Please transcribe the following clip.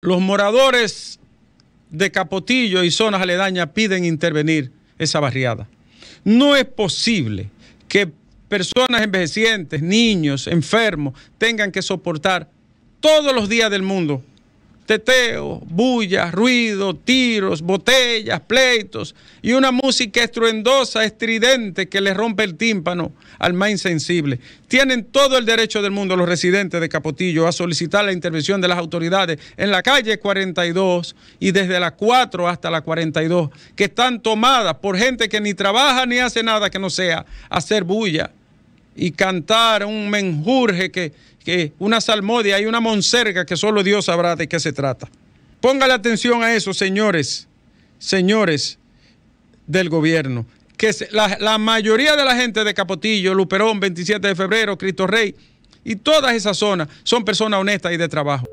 Los moradores de Capotillo y zonas aledañas piden intervenir esa barriada. No es posible que personas envejecientes, niños, enfermos, tengan que soportar todos los días del mundo teteo, bulla, ruido, tiros, botellas, pleitos y una música estruendosa, estridente que le rompe el tímpano al más insensible. Tienen todo el derecho del mundo los residentes de Capotillo a solicitar la intervención de las autoridades en la calle 42 y desde la 4 hasta la 42, que están tomadas por gente que ni trabaja ni hace nada que no sea hacer bulla y cantar un menjurje, que, que una salmodia y una monserga que solo Dios sabrá de qué se trata. Póngale atención a eso, señores, señores del gobierno. Que la, la mayoría de la gente de Capotillo, Luperón, 27 de febrero, Cristo Rey y todas esas zonas son personas honestas y de trabajo.